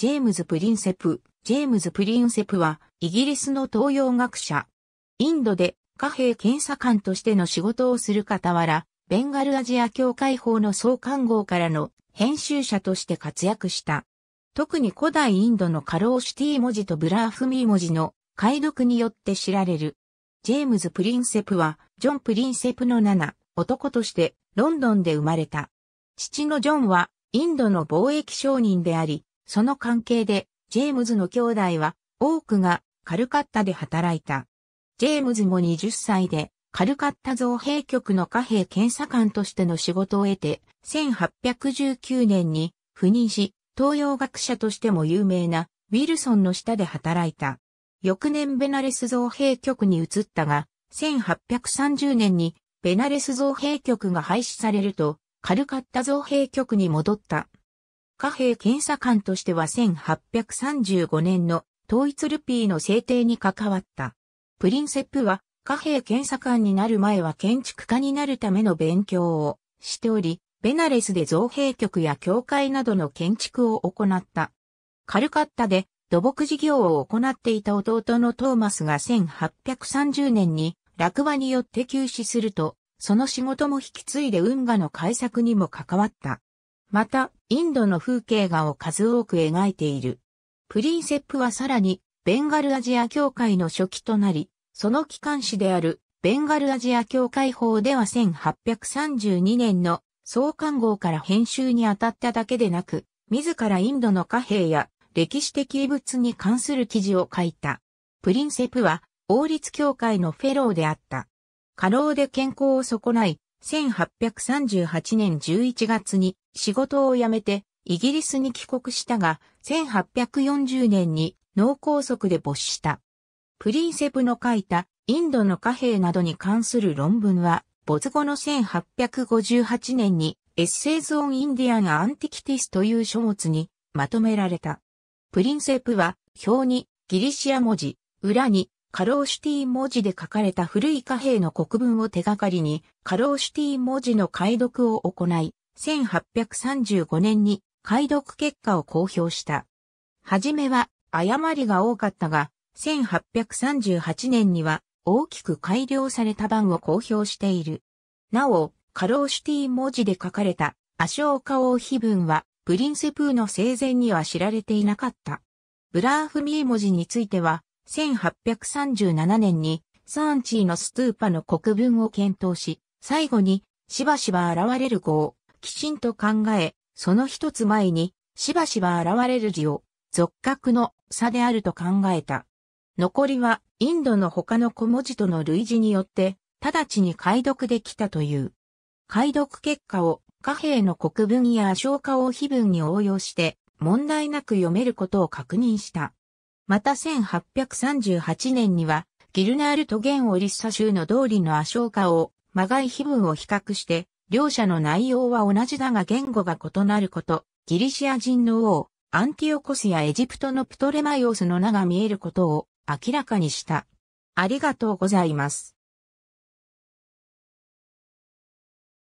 ジェームズ・プリンセプ。ジェームズ・プリンセプは、イギリスの東洋学者。インドで貨幣検査官としての仕事をする傍ら、ベンガルアジア協会法の創刊号からの編集者として活躍した。特に古代インドのカローシティ文字とブラーフミー文字の解読によって知られる。ジェームズ・プリンセプは、ジョン・プリンセプの7、男としてロンドンで生まれた。父のジョンは、インドの貿易商人であり、その関係で、ジェームズの兄弟は、多くがカルカッタで働いた。ジェームズも20歳で、カルカッタ造幣局の貨幣検査官としての仕事を得て、1819年に赴任し、東洋学者としても有名なウィルソンの下で働いた。翌年ベナレス造幣局に移ったが、1830年にベナレス造幣局が廃止されると、カルカッタ造幣局に戻った。貨幣検査官としては1835年の統一ルピーの制定に関わった。プリンセップは貨幣検査官になる前は建築家になるための勉強をしており、ベナレスで造幣局や教会などの建築を行った。カルカッタで土木事業を行っていた弟のトーマスが1830年に落馬によって休止すると、その仕事も引き継いで運河の開作にも関わった。また、インドの風景画を数多く描いている。プリンセップはさらに、ベンガルアジア協会の初期となり、その機関誌である、ベンガルアジア協会法では1832年の創刊号から編集に当たっただけでなく、自らインドの貨幣や歴史的遺物に関する記事を書いた。プリンセプは王立協会のフェローであった。過労で健康を損ない、1838年11月に仕事を辞めてイギリスに帰国したが、1840年に脳梗塞で没した。プリンセプの書いたインドの貨幣などに関する論文は、没後の1858年にエッセイズ・オン・インディアン・アンティキティスという書物にまとめられた。プリンセプは表にギリシア文字、裏にカローシュティ文字で書かれた古い貨幣の国文を手がかりに、カローシュティ文字の解読を行い、1835年に解読結果を公表した。はじめは誤りが多かったが、1838年には大きく改良された版を公表している。なお、カローシュティ文字で書かれたアショーカ王碑文は、プリンセプーの生前には知られていなかった。ブラーフミー文字については、1837年にサーンチーのストゥーパの国文を検討し、最後にしばしば現れる語をきちんと考え、その一つ前にしばしば現れる字を俗格の差であると考えた。残りはインドの他の小文字との類似によって直ちに解読できたという。解読結果を貨幣の国文や消化を非文に応用して問題なく読めることを確認した。また1838年には、ギルナールとンオリッサ州の通りのアショーカを、マガイ碑文を比較して、両者の内容は同じだが言語が異なること、ギリシア人の王、アンティオコスやエジプトのプトレマイオスの名が見えることを明らかにした。ありがとうございます。